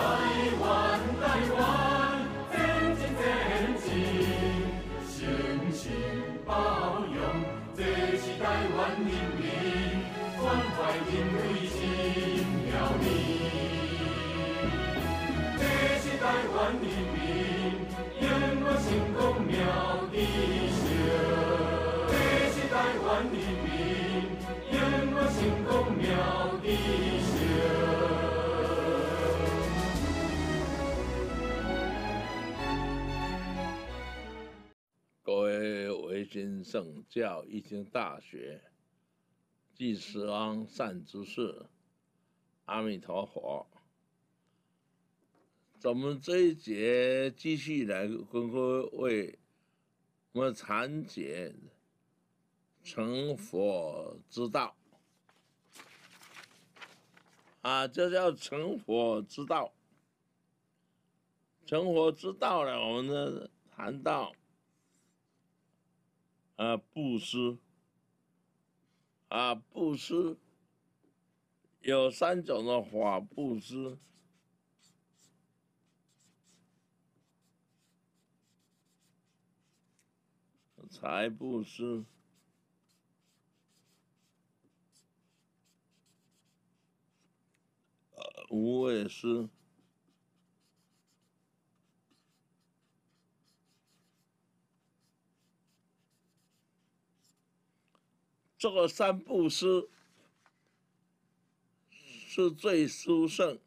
台湾，台湾，真真前进，星星包容。这是台湾人民，关怀的真心要你，这是台湾民。《金圣教一经大学》，济世王善之识，阿弥陀佛。咱们这一节继续来跟各位，我们讲解成佛之道。啊，这叫成佛之道。成佛之道呢，我们谈到。啊，布施，啊，布施，有三种的法布施，财布施，无畏施。这个三不诗是最殊胜，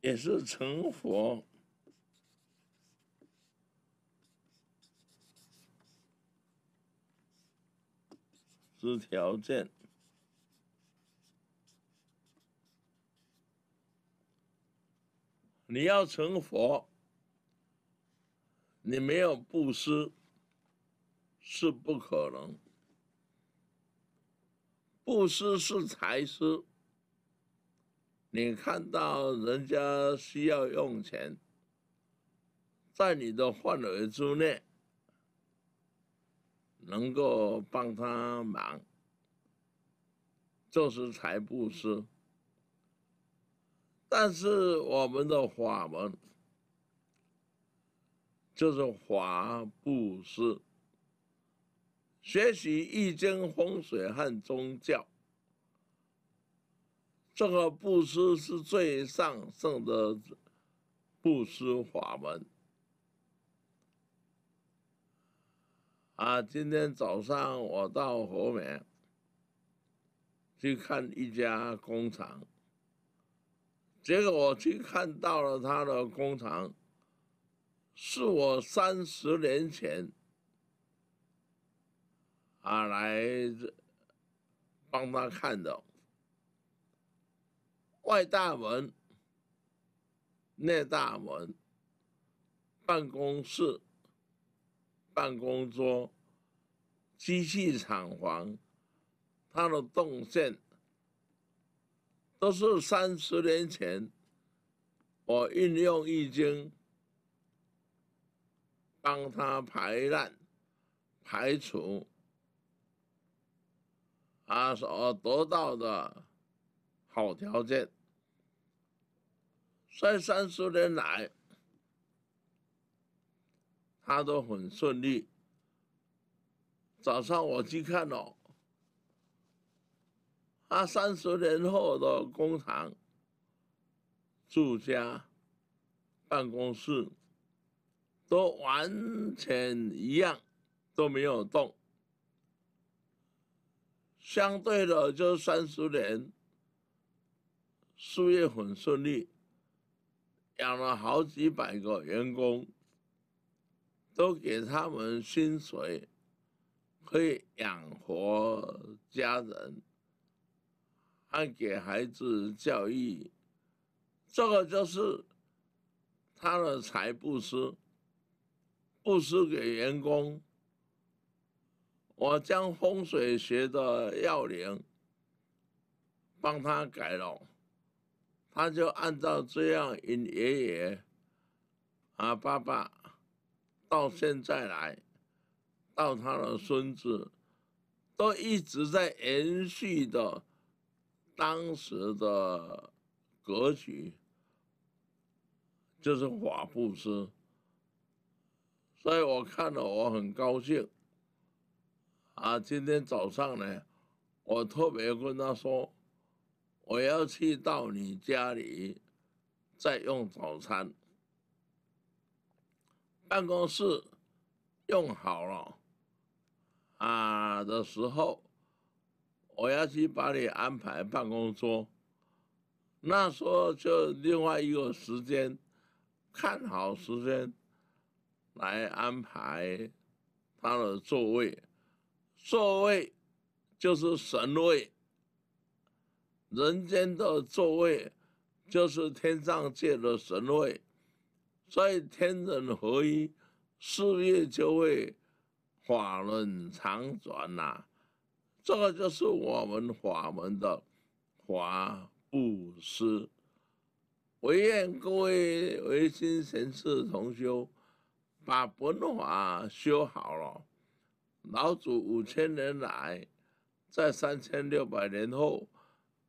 也是成佛之条件。你要成佛，你没有布施是不可能。布施是财施，你看到人家需要用钱，在你的范围之内能够帮他忙，就是财布施。但是我们的法门就是法布施。学习易经风水和宗教，这个布施是最上圣的布施法门啊！今天早上我到河北去看一家工厂，结果我去看到了他的工厂，是我三十年前。他来，帮他看的。外大门、内大门、办公室、办公桌、机器厂房，他的动线都是三十年前我运用易经帮他排难排除。他所得到的好条件，在三十年来，他都很顺利。早上我去看了，他三十年后的工厂、住家、办公室，都完全一样，都没有动。相对的，就三十年，事业很顺利，养了好几百个员工，都给他们薪水，可以养活家人，还给孩子教育，这个就是他的财布施，布施给员工。我将风水学的要领帮他改了，他就按照这样一爷爷啊爸爸，到现在来，到他的孙子，都一直在延续的当时的格局，就是法布施，所以我看了我很高兴。啊，今天早上呢，我特别跟他说，我要去到你家里再用早餐。办公室用好了啊的时候，我要去把你安排办公桌。那时候就另外一个时间，看好时间来安排他的座位。座位就是神位，人间的座位就是天上界的神位，所以天人合一，事业就会法轮常转呐。这个就是我们法门的法布施。唯愿各位唯心神士同修，把本法修好了。老祖五千年来，在三千六百年后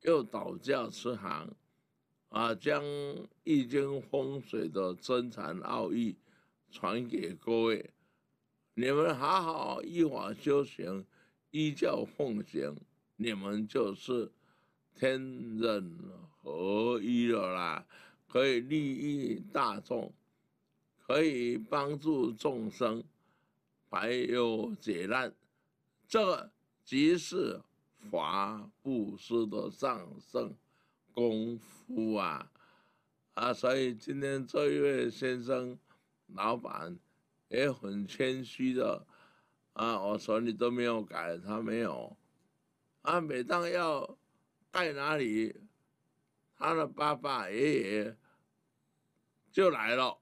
又倒驾慈航，啊，将易经风水的真禅奥义传给各位。你们好好依法修行，依教奉行，你们就是天人合一了啦，可以利益大众，可以帮助众生。排忧解难，这即是华布施的上圣功夫啊！啊，所以今天这一位先生、老板也很谦虚的啊，我手里都没有改，他没有啊。每当要盖哪里，他的爸爸、爷爷就来了，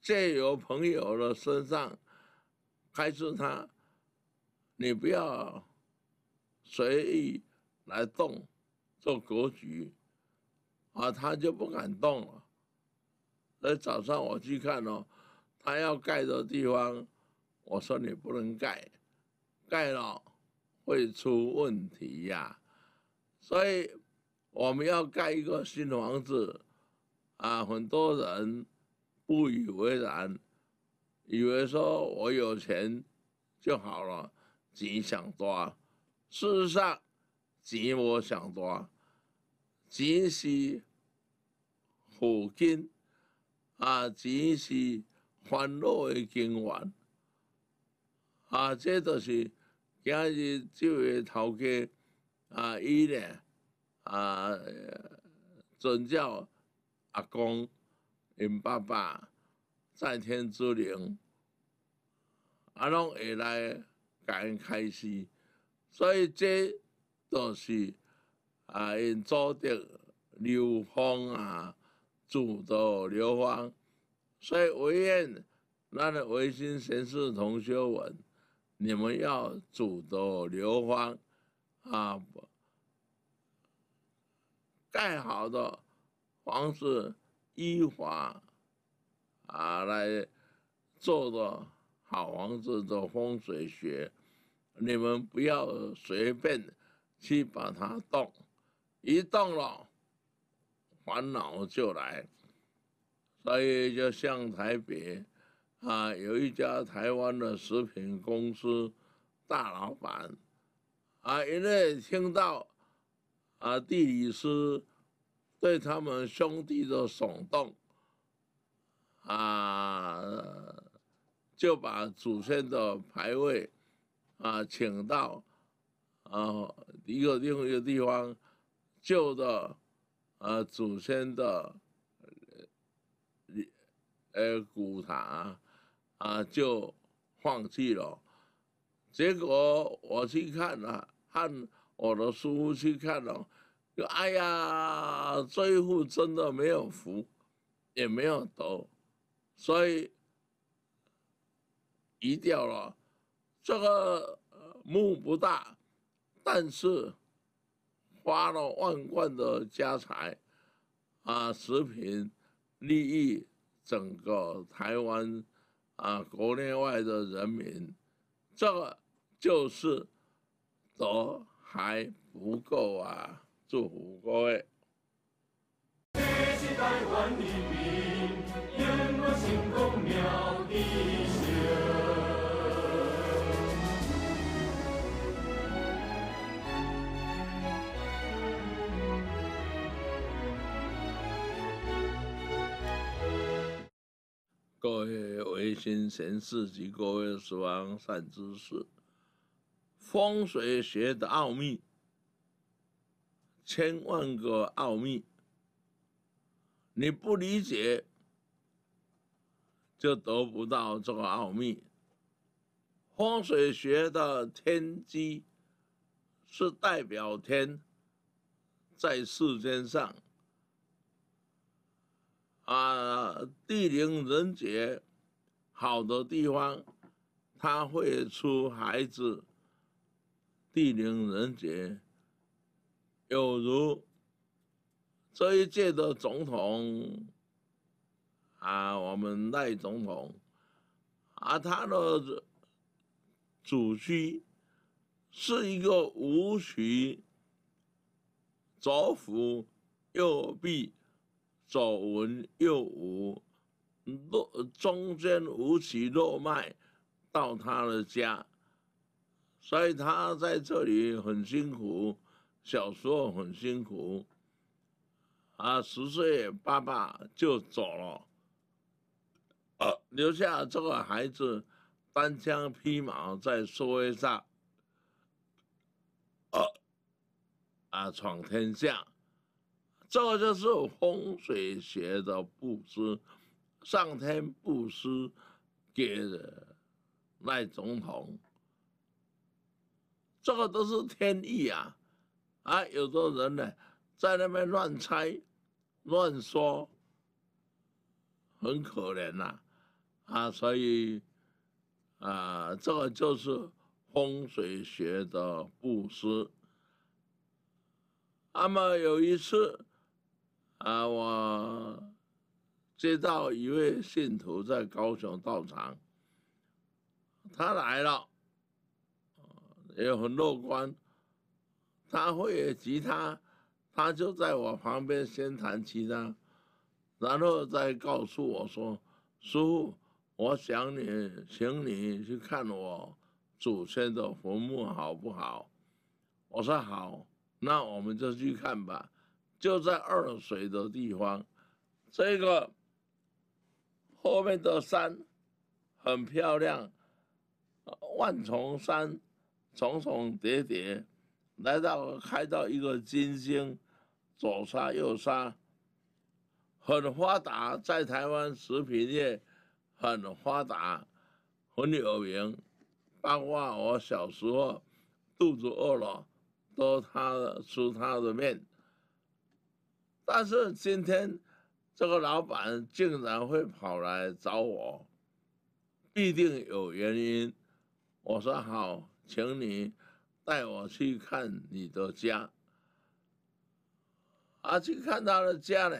借由朋友的身上。还是他，你不要随意来动，做格局，啊，他就不敢动了。那早上我去看哦，他要盖的地方，我说你不能盖，盖了会出问题呀。所以我们要盖一个新房子，啊，很多人不以为然。以为说我有钱就好了，钱想多，事实上，钱我想多，钱是福根啊，钱是欢乐的根源啊，这都是今日这位头家啊，伊呢啊，尊教阿公，因爸爸。在天之灵，啊，拢会来感恩开心，所以这都是啊因祖德流芳啊，祖德流芳，所以唯愿那个唯心神事同学问，你们要祖德流芳啊，盖好的房子依法。啊，来做的好房子的风水学，你们不要随便去把它动，一动了，烦恼就来。所以，就像台北啊，有一家台湾的食品公司大老板啊，因为听到啊地理师对他们兄弟的耸动。啊，就把祖先的牌位啊请到啊一个另一个地方，就的啊祖先的呃呃古塔啊就放弃了。结果我去看了，看我的叔父去看了，就哎呀，这一户真的没有福，也没有福。”所以，移掉了这个墓不大，但是花了万贯的家财，啊，食品利益整个台湾啊国内外的人民，这个就是都还不够啊！祝福各位。各位维新贤士及各位死亡善知识，风水学的奥秘，千万个奥秘。你不理解，就得不到这个奥秘。风水学的天机，是代表天在世间上，啊，地灵人杰，好的地方，他会出孩子。地灵人杰，有如。这一届的总统，啊，我们赖总统，啊，他的祖居是一个无曲左腹右臂，左文右武，落中间无穴落脉，到他的家，所以他在这里很辛苦，小时候很辛苦。啊，十岁爸爸就走了，呃，留下这个孩子单枪匹马在社会上，呃，啊，闯天下，这个就是风水学的布施，上天布施给的赖总统，这个都是天意啊，啊，有的人呢。在那边乱猜、乱说，很可怜呐，啊，所以，啊，这个就是风水学的布施。那么有一次，啊，我接到一位信徒在高雄道场，他来了，也很乐观，他会吉他。他就在我旁边先弹吉他，然后再告诉我说：“叔，我想你，请你去看我祖先的坟墓好不好？”我说：“好，那我们就去看吧。”就在二水的地方，这个后面的山很漂亮，万重山，重重叠叠。来到开到一个金星，左杀右杀，很发达，在台湾食品业很发达，很有名。包括我小时候肚子饿了，都他吃他的面。但是今天这个老板竟然会跑来找我，必定有原因。我说好，请你。带我去看你的家，啊，去看他的家呢。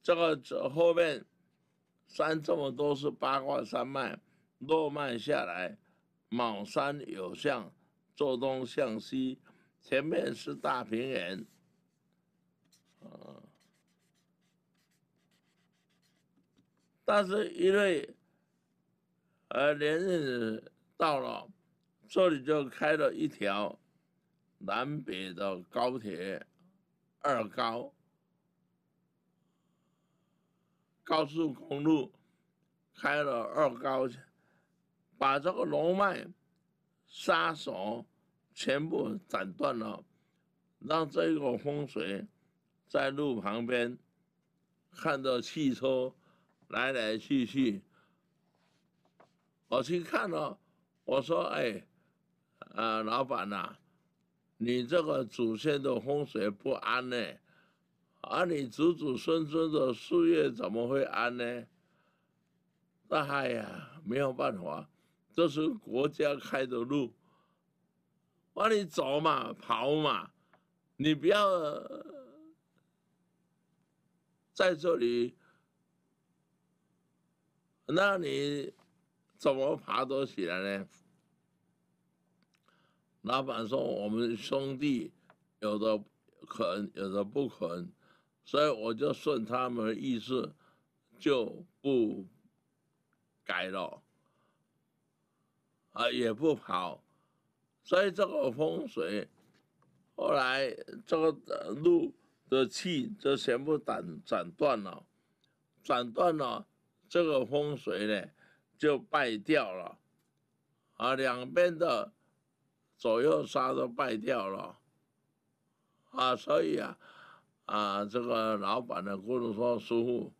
这个这后面山这么多是八卦山脉，落脉下来，卯山有向，坐东向西，前面是大平原。啊，但是因为呃，连日到了。这里就开了一条南北的高铁二高高速公路，开了二高，把这个龙脉杀手全部斩断了，让这个风水在路旁边看着汽车来来去去，我去看了，我说哎。啊，老板呐，你这个祖先的风水不安呢，而你祖祖孙孙的事业怎么会安呢？那哎呀，没有办法，这是国家开的路，往你走嘛，跑嘛，你不要在这里，那你怎么爬都起来呢？老板说：“我们兄弟有的肯，有的不肯，所以我就顺他们的意思，就不改了，啊也不跑，所以这个风水，后来这个路的气就全部斩斩断了，斩断了，这个风水呢就败掉了，啊两边的。”左右杀都败掉了，啊，所以啊，啊，这个老板呢，或者说师傅，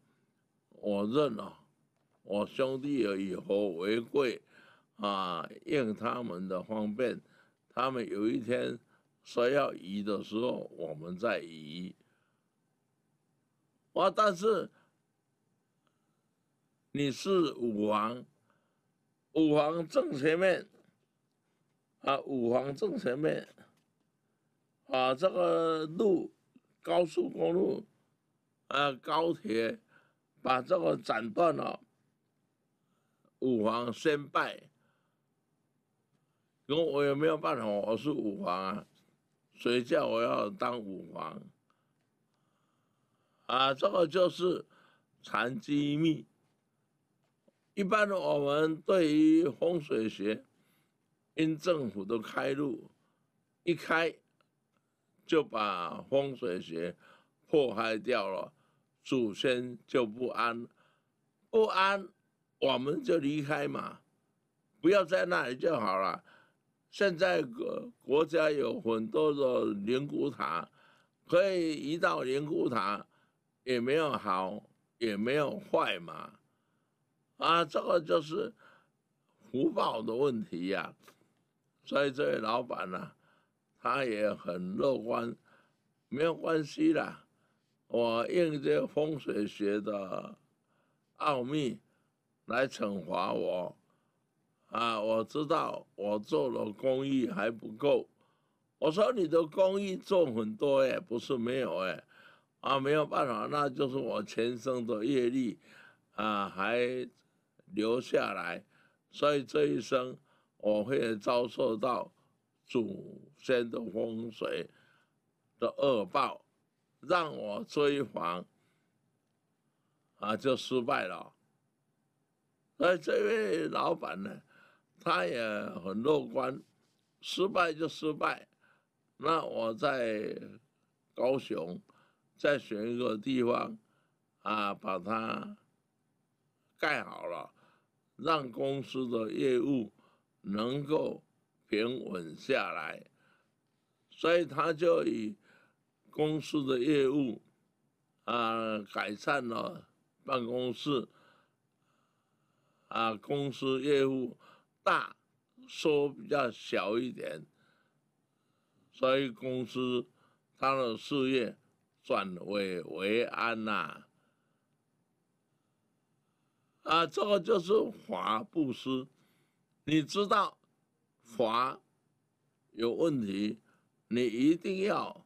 我认了，我兄弟也以和为贵，啊，应他们的方便，他们有一天说要移的时候，我们再移。哇，但是你是武王，武王正前面。啊，五皇正前面，啊，这个路、高速公路、啊高铁，把这个斩断了，五皇先败。我我也没有办法，我是五皇啊，谁叫我要当五皇？啊，这个就是残机密。一般我们对于风水学。因政府的开路，一开就把风水学破坏掉了，祖先就不安，不安我们就离开嘛，不要在那里就好了。现在国国家有很多的灵骨塔，可以移到灵骨塔，也没有好也没有坏嘛，啊，这个就是福报的问题呀。所以这位老板呢，他也很乐观，没有关系啦。我用这风水学的奥秘来惩罚我啊！我知道我做的公益还不够。我说你的公益做很多哎，不是没有哎，啊，没有办法，那就是我前生的业力啊，还留下来，所以这一生。我会遭受到祖先的风水的恶报，让我追房啊就失败了。那这位老板呢，他也很乐观，失败就失败，那我在高雄再选一个地方啊，把它盖好了，让公司的业务。能够平稳下来，所以他就以公司的业务啊改善了办公室啊，公司业务大收比较小一点，所以公司他的事业转危为安呐啊，这个就是华布斯。你知道，华有问题，你一定要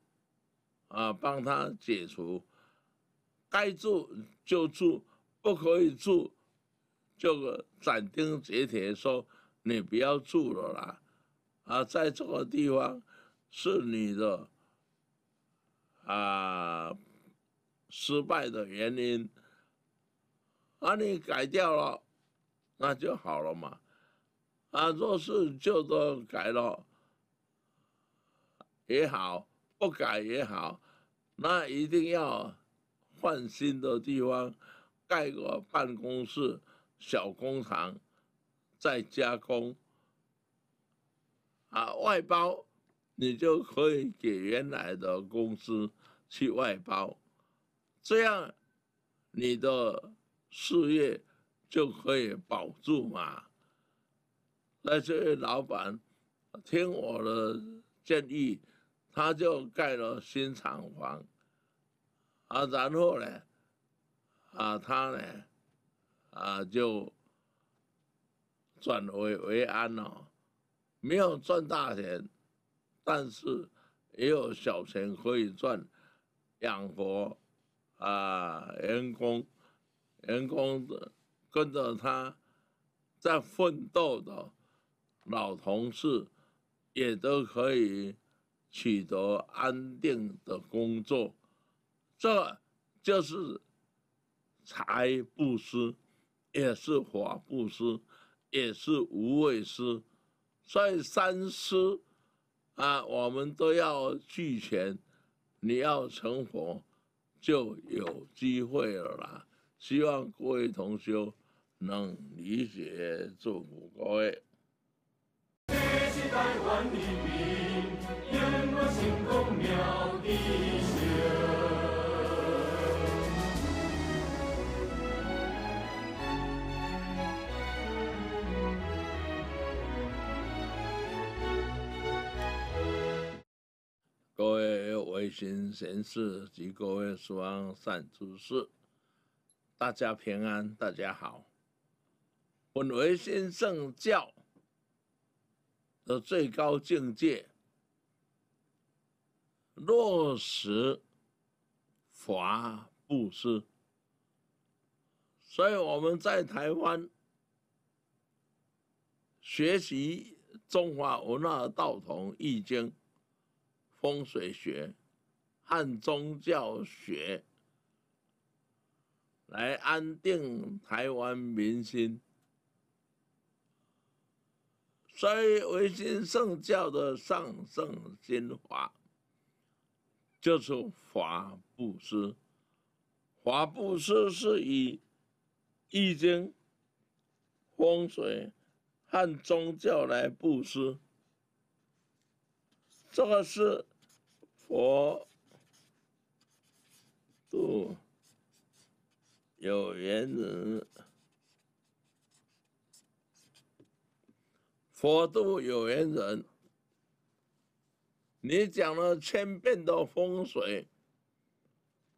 啊帮他解除。该住就住，不可以住，就斩钉截铁说你不要住了啦。啊，在这个地方是你的啊失败的原因，啊，你改掉了，那就好了嘛。啊，做事就都改了，也好，不改也好，那一定要换新的地方盖个办公室、小工厂再加工啊，外包你就可以给原来的公司去外包，这样你的事业就可以保住嘛。那这位老板听我的建议，他就盖了新厂房。啊，然后呢，啊，他呢，啊，就转危为安了，没有赚大钱，但是也有小钱可以赚，养活啊员工，员工的跟着他，在奋斗的。老同事也都可以取得安定的工作，这就是财布施，也是法布施，也是无畏施。所以三施啊，我们都要俱全。你要成佛，就有机会了啦。希望各位同修能理解，祝福各位。各位微行贤士及各位素王善知识，大家平安，大家好。本为先生教。的最高境界，落实华布施，所以我们在台湾学习中华文化、道统、易经、风水学、汉宗教学，来安定台湾民心。所以，唯心圣教的上圣精华就是法布施。法布施是以易经、风水和宗教来布施，这个是佛度有缘人。佛度有缘人，你讲了千遍的风水，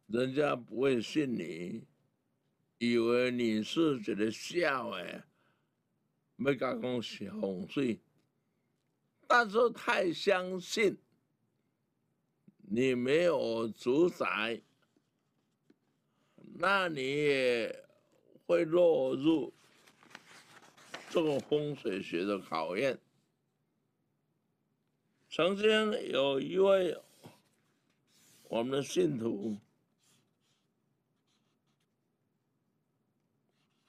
人家不会信你，以为你是觉得笑哎，没敢讲风水，但是太相信，你没有主宰，那你也会落入。个风水学的考验。曾经有一位我们的信徒，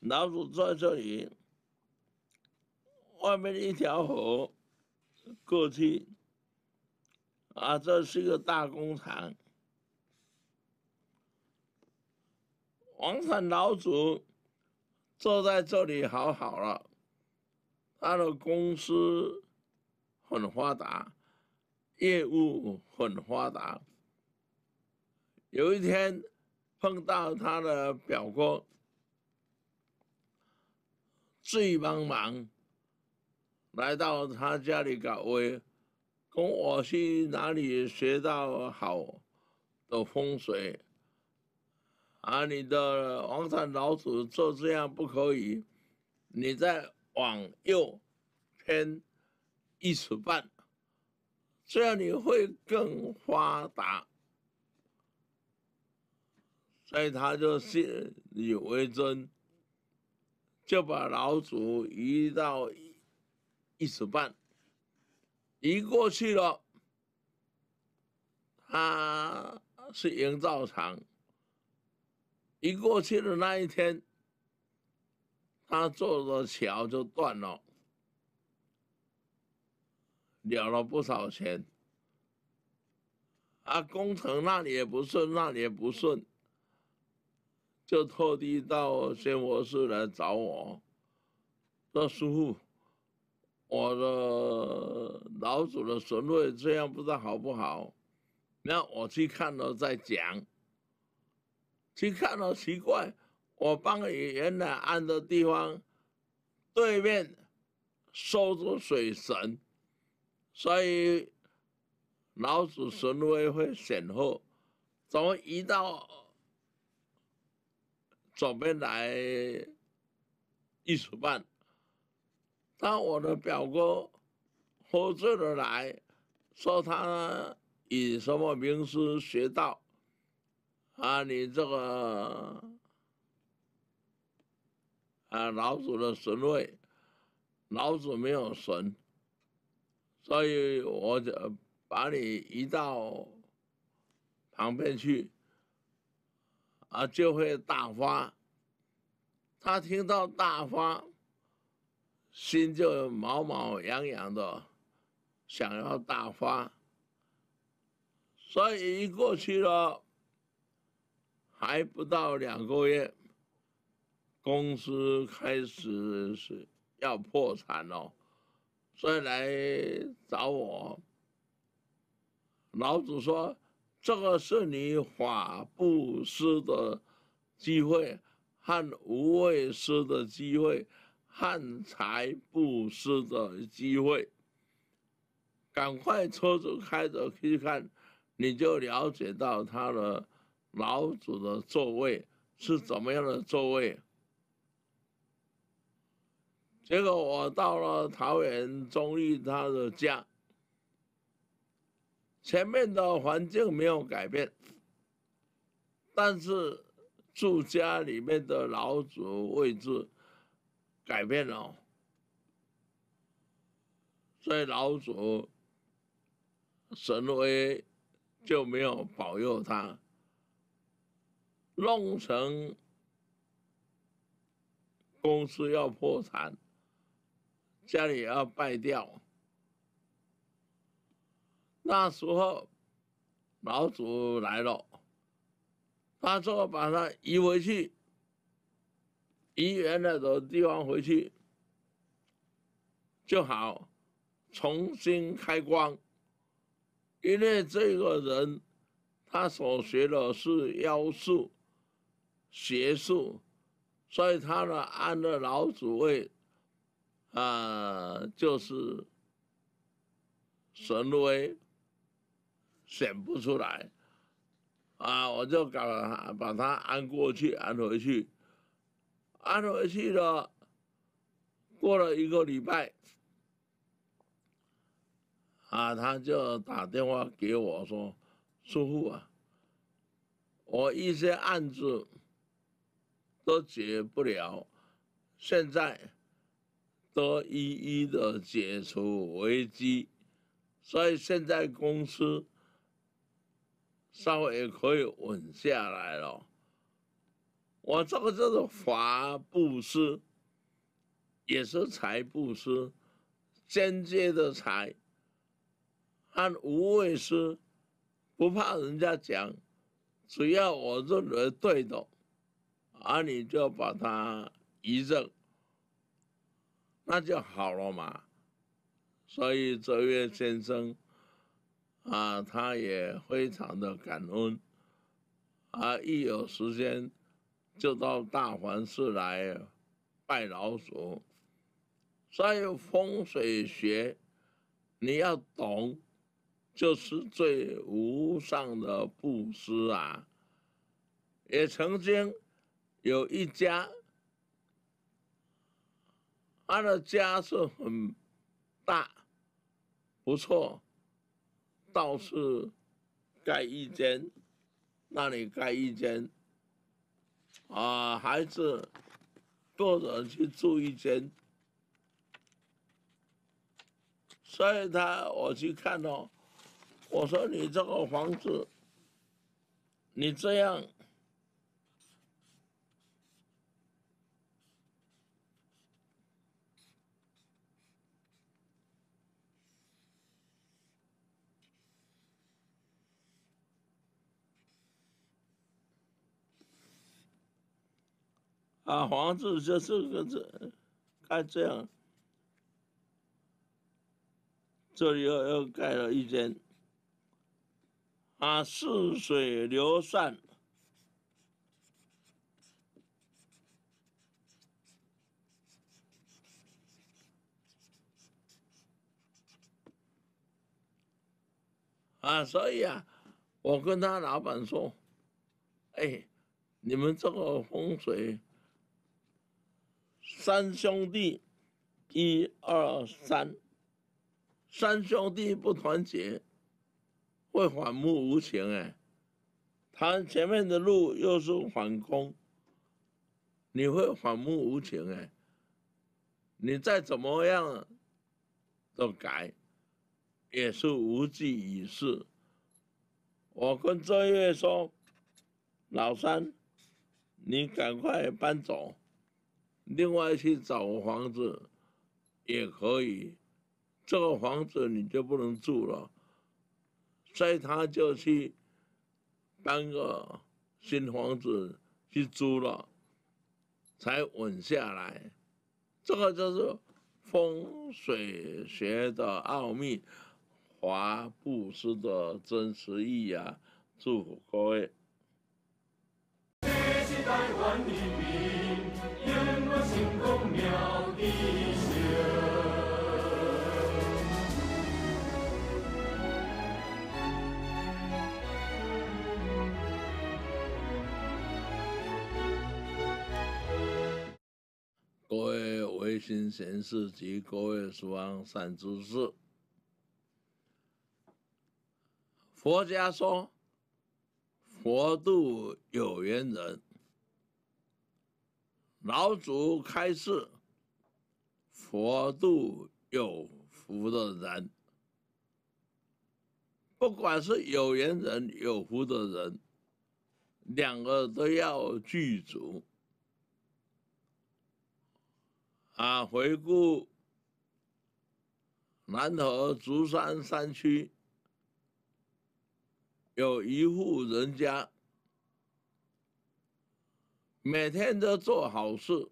老祖在这里，外面一条河过去，啊，这是一个大工厂，王禅老祖坐在这里，好好了。他的公司很发达，业务很发达。有一天碰到他的表哥，最帮忙来到他家里搞威，跟我去哪里学到好的风水，而你的王禅老祖做这样不可以，你在。往右偏一尺半，这样你会更发达。所以他就信以为真，就把老祖移到一尺半，移过去了。他是营造厂，移过去的那一天。他做的桥就断了，了了不少钱。啊，工程那里也不顺，那里也不顺，就特地到宣和寺来找我，说师傅，我的老祖的神位这样不知道好不好？那我去看了再讲，去看了奇怪。我帮伊原来安的地方对面收住水神，所以老子神威会显赫。怎么移到准备来一时半，当我的表哥喝醉了来说，他以什么名师学道啊？你这个。啊，老子的神位，老子没有神，所以我就把你移到旁边去，啊，就会大发。他听到大发，心就毛毛痒痒的，想要大发。所以一过去了，还不到两个月。公司开始是要破产了，所以来找我。老子说：“这个是你法布施的机会，和无畏施的机会，和财布施的机会。赶快车子开着去看，你就了解到他的老子的座位是怎么样的座位。”结果我到了桃园中裕他的家，前面的环境没有改变，但是住家里面的老祖位置改变了，所以老祖神威就没有保佑他，弄成公司要破产。家里也要败掉。那时候，老祖来了，他说把他移回去，移原来的地方回去就好，重新开光。因为这个人，他所学的是妖术、邪术，所以他呢，按了老祖位。啊，就是，神威选不出来，啊，我就搞把他安过去，安回去，安回去了，过了一个礼拜，啊，他就打电话给我说，叔父啊，我一些案子都解不了，现在。都一一的解除危机，所以现在公司稍微可以稳下来了。我这个叫做法布施，也是财布施，间接的财，按无畏施，不怕人家讲，只要我认为对的，而你就把它移正。那就好了嘛，所以这位先生啊，他也非常的感恩啊，一有时间就到大凡寺来拜老祖。所以风水学你要懂，就是最无上的布施啊。也曾经有一家。他的家是很大，不错，倒是盖一间，那里盖一间，啊，孩子或人去住一间，所以他我去看哦，我说你这个房子，你这样。房子就这个这看这样，这里又又盖了一间啊，似水流散啊，所以啊，我跟他老板说，哎，你们这个风水。三兄弟，一二三，三兄弟不团结，会反目无情哎。他前面的路又是反攻，你会反目无情哎。你再怎么样，都改，也是无济于事。我跟周月说：“老三，你赶快搬走。”另外去找房子也可以，这个房子你就不能住了，所以他就去搬个新房子去租了，才稳下来。这个就是风水学的奥秘，华布斯的真实意啊！祝福各位。心闲事及各位诸方善知识，佛家说：佛度有缘人，老祖开示：佛度有福的人，不管是有缘人、有福的人，两个都要具足。啊！回顾南河竹山山区，有一户人家，每天都做好事，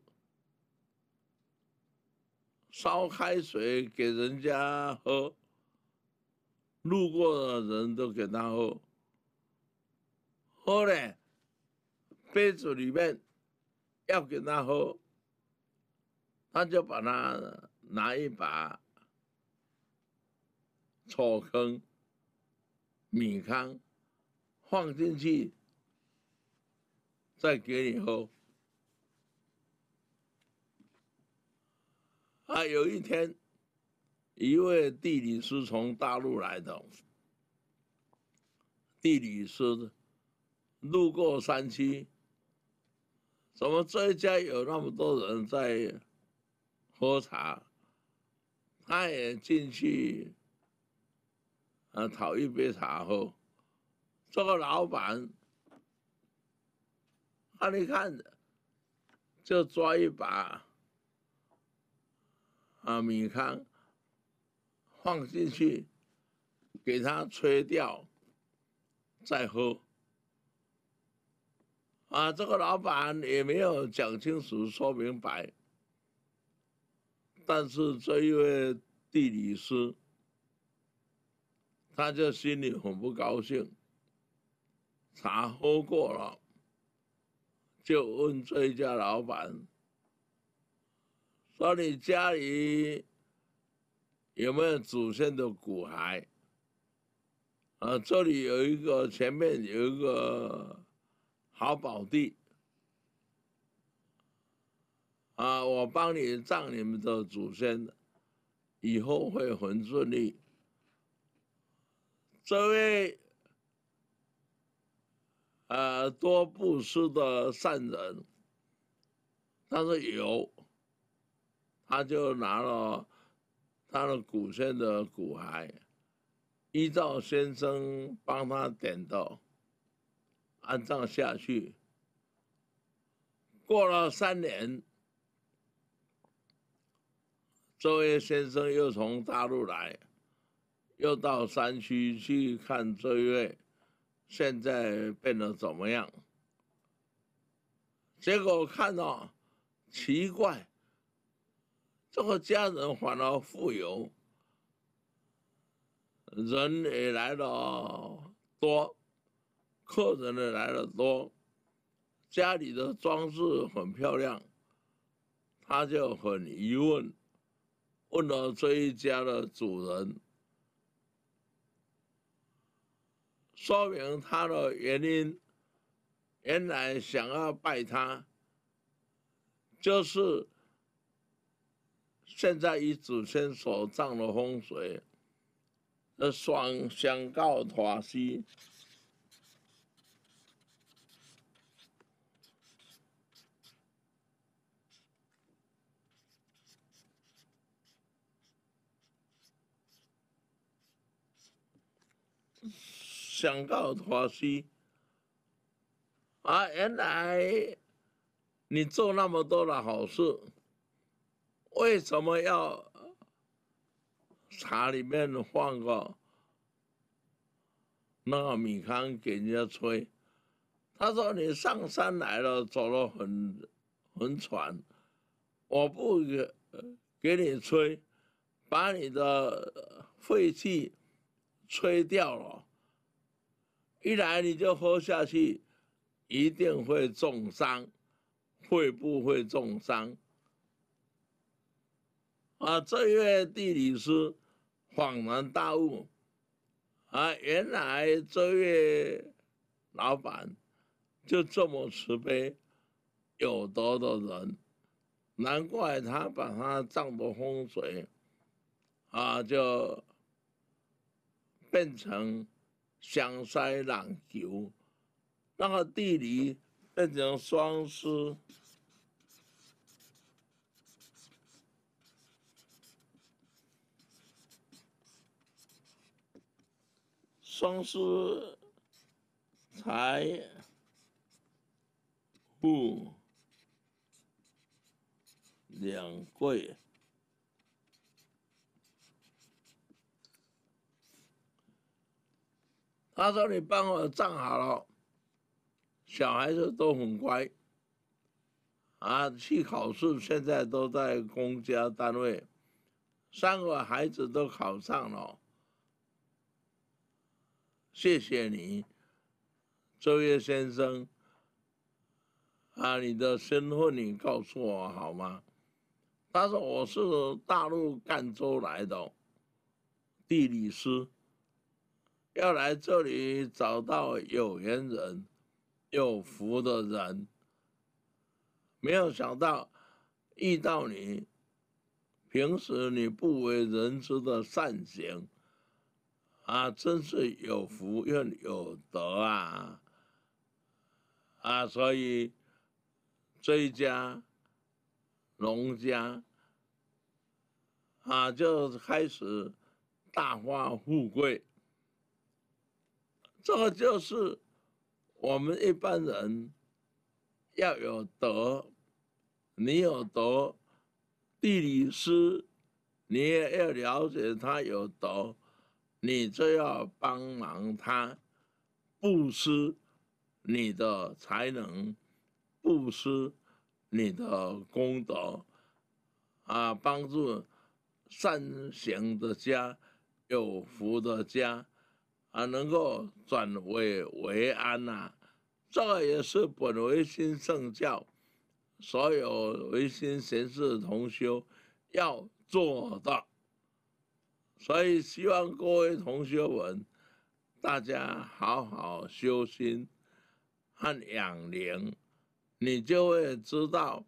烧开水给人家喝，路过的人都给他喝。喝来，杯子里面要给他喝。他就把他拿一把糙坑米糠放进去，再给你喝。啊，有一天，一位地理师从大陆来的地理师路过山区，怎么这一家有那么多人在？喝茶，他也进去，啊，讨一杯茶喝。这个老板，啊，你看，就抓一把啊米糠，放进去，给他吹掉，再喝。啊，这个老板也没有讲清楚、说明白。但是这一位地理师，他就心里很不高兴。茶喝过了，就问这一家老板：“说你家里有没有祖先的骨骸？”啊，这里有一个，前面有一个好宝地。啊！我帮你葬你们的祖先，以后会很顺利。这位呃多布施的善人，他说有，他就拿了他的祖先的骨骸，依照先生帮他点的，安葬下去。过了三年。周位先生又从大陆来，又到山区去看这位，现在变得怎么样？结果看到奇怪，这个家人反而富有，人也来了多，客人也来了多，家里的装饰很漂亮，他就很疑问。问了这一家的主人，说明他的原因，原来想要拜他，就是现在以祖先所葬的风水，要双相告妥西。想到华西啊，原来你做那么多的好事，为什么要茶里面放个那个米糠给人家吹？他说你上山来了，走了很很喘，我不给给你吹，把你的废气吹掉了。一来你就喝下去，一定会重伤，会不会重伤？啊！这位地理师恍然大悟，啊，原来这位老板就这么慈悲有德的人，难怪他把他藏的风水，啊，就变成。香腮难求，那个地理变成双师，双师财，富两贵。他说：“你帮我站好了，小孩子都很乖。啊，去考试，现在都在公家单位，三个孩子都考上了。谢谢你，周岳先生。啊，你的身份你告诉我好吗？”他说：“我是大陆赣州来的地理师。”要来这里找到有缘人、有福的人，没有想到遇到你。平时你不为人知的善行，啊，真是有福又有德啊！啊，所以追家、农家啊，就开始大发富贵。这个就是我们一般人要有德，你有德，地理师你也要了解他有德，你就要帮忙他，布施你的才能，布施你的功德，啊，帮助善行的家，有福的家。啊，能够转危为安呐！这也是本为心圣教，所有唯心贤士同修要做到。所以希望各位同学们，大家好好修心和养灵，你就会知道，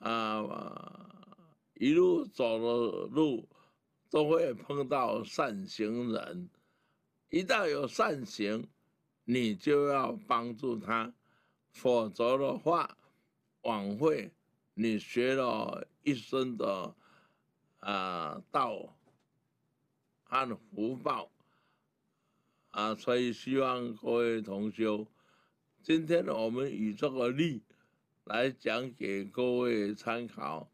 啊，一路走的路都会碰到善行人。一旦有善行，你就要帮助他，否则的话，枉费你学了一生的啊道和福报啊，所以希望各位同修，今天我们以这个例来讲给各位参考，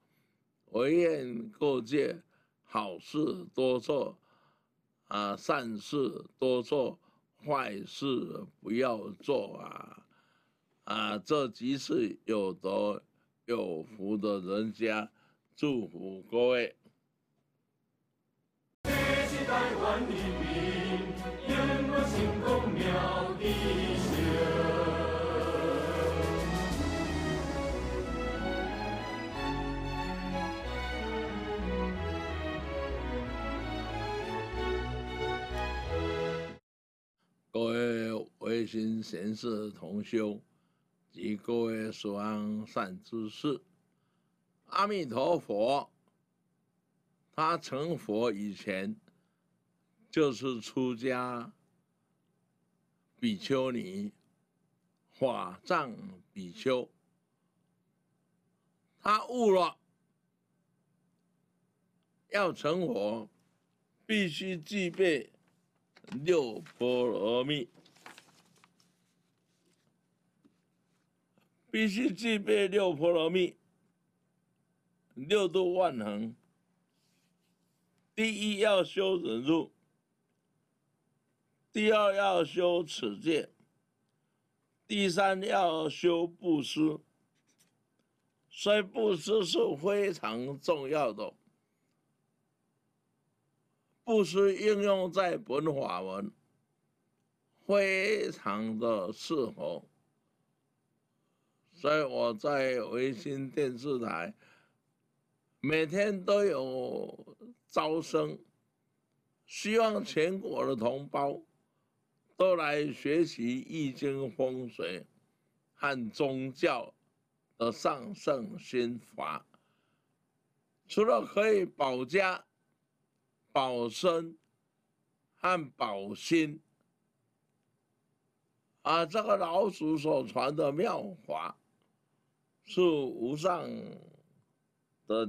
唯愿各界好事多做。啊，善事多做，坏事不要做啊！啊，这即是有德有福的人家，祝福各位。唯心闲事同修，及各位所安善之事，阿弥陀佛。他成佛以前就是出家比丘尼、法藏比丘。他悟了，要成佛，必须具备六波罗蜜。必须具备六波罗蜜，六度万恒。第一要修忍辱，第二要修持戒，第三要修布施。所以布施是非常重要的，布施应用在本法文，非常的适合。所以我在维新电视台，每天都有招生，希望全国的同胞都来学习易经风水和宗教的上圣心法，除了可以保家、保身和保心，啊，这个老祖所传的妙法。是无上的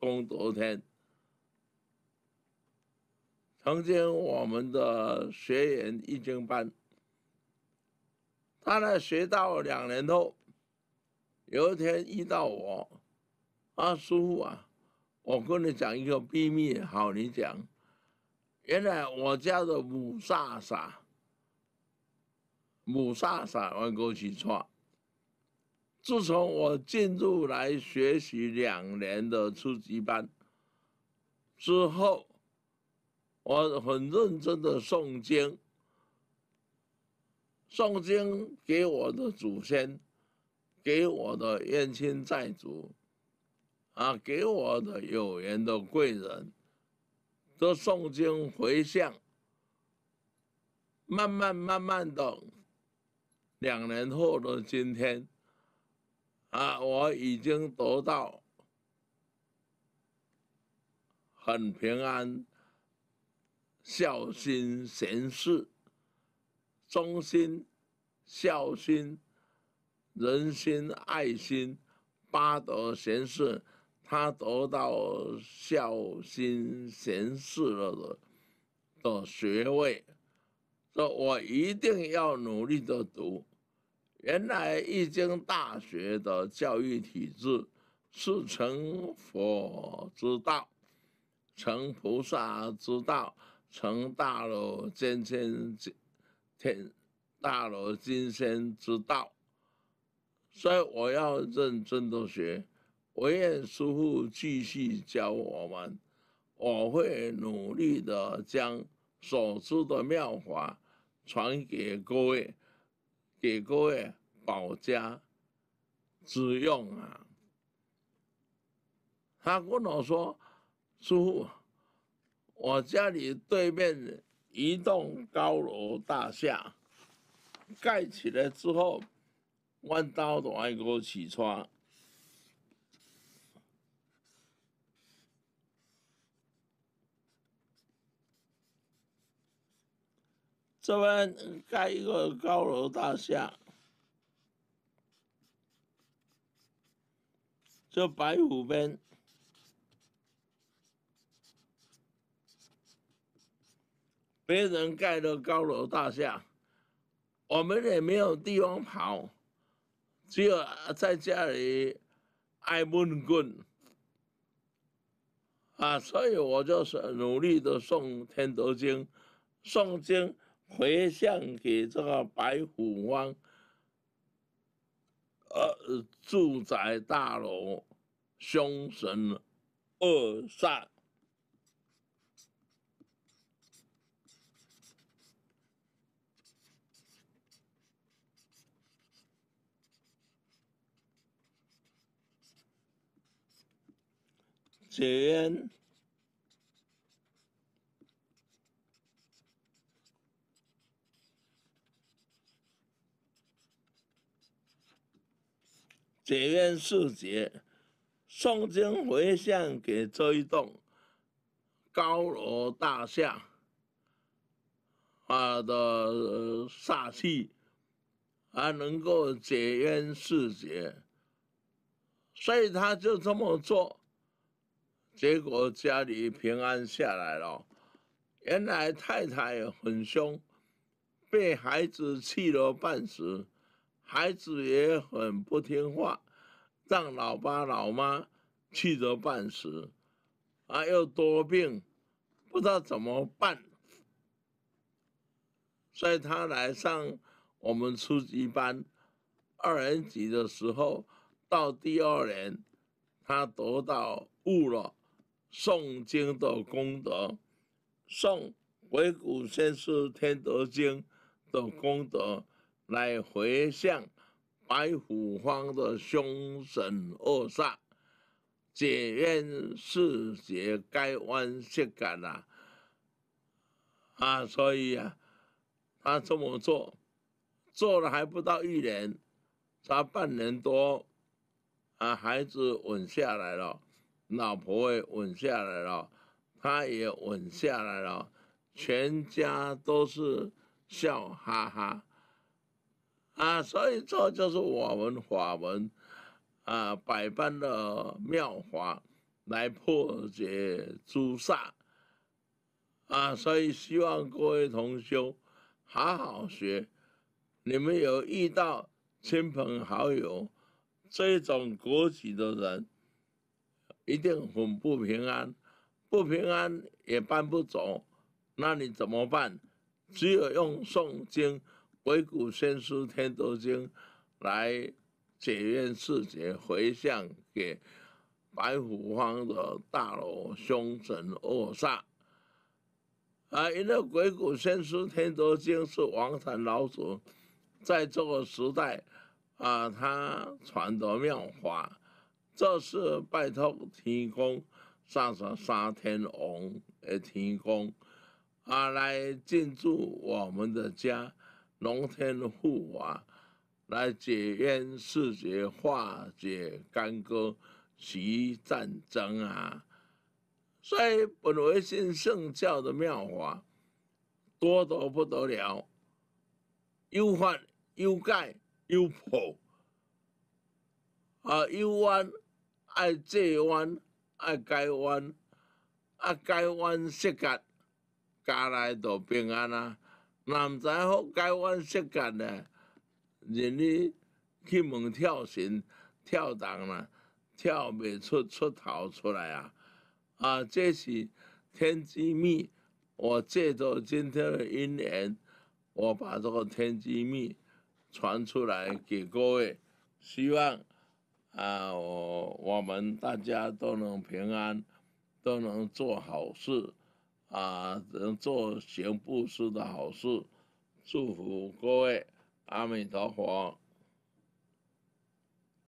功德天。曾经我们的学员一经班，他呢学到两年后，有一天遇到我，啊师傅啊，我跟你讲一个秘密，好，你讲。原来我家的母萨萨，母萨萨，我过去创。自从我进入来学习两年的初级班之后，我很认真的诵经，诵经给我的祖先，给我的冤亲债主，啊，给我的有缘的贵人，都诵经回向。慢慢慢慢的，两年后的今天。啊，我已经得到很平安、孝心、贤士、忠心、孝心、仁心、爱心、八德贤士，他得到孝心贤士了的学位，说我一定要努力的读。原来易经大学的教育体制是成佛之道，成菩萨之道，成大罗金仙之天，大罗金仙之道。所以我要认真的学，我愿师傅继续教我们，我会努力的将所知的妙法传给各位。给各位保家之用啊！他跟我说：“叔，我家里对面一栋高楼大厦盖起来之后，弯刀都爱我起窗。”这边盖一个高楼大厦，这白虎边，别人盖的高楼大厦，我们也没有地方跑，只有在家里挨闷棍啊！所以我就是努力的诵《天德经》，诵经。回向给这个白虎湾，呃，住宅大楼凶神恶煞，戒烟。解冤释结，诵经回向给这一栋高楼大厦，啊的煞气，还能够解冤释结，所以他就这么做，结果家里平安下来了。原来太太很凶，被孩子气了半死。孩子也很不听话，让老爸老妈气得半死，啊，又多病，不知道怎么办。所以他来上我们初级班二年级的时候，到第二年，他得到悟了诵经的功德，诵《鬼谷先生天德经》的功德。来回向白虎方的凶神恶煞，解怨释结，该弯血感呐，啊，所以啊，他这么做，做了还不到一年，才半年多，啊，孩子稳下来了，老婆也稳下来了，他也稳下来了，全家都是笑哈哈。啊，所以这就是我们法门啊，百般的妙法来破解诸煞。啊，所以希望各位同修好好学。你们有遇到亲朋好友这种国籍的人，一定很不平安，不平安也搬不走，那你怎么办？只有用诵经。《鬼谷先师天德经》来解怨释结，回向给白虎方的大罗凶神恶煞。啊，因为《鬼谷先师天德经》是王禅老祖在这个时代啊，他传的妙法，这是拜托天公，上上三天王的天公啊，来进驻我们的家。龙天护法来解冤释结、化解干戈、起战争啊！所以本为信圣教的妙法多得不得了，又患又盖又破，啊又弯爱这弯爱该弯啊该弯世界家来都平安啊。南知福街湾设计呢，人你去门跳绳、跳档啦，跳未出出逃出来啊！啊，这是天机密。我借着今天的姻缘，我把这个天机密传出来给各位，希望啊，我我们大家都能平安，都能做好事。啊，能做行布施的好事，祝福各位，阿弥陀佛。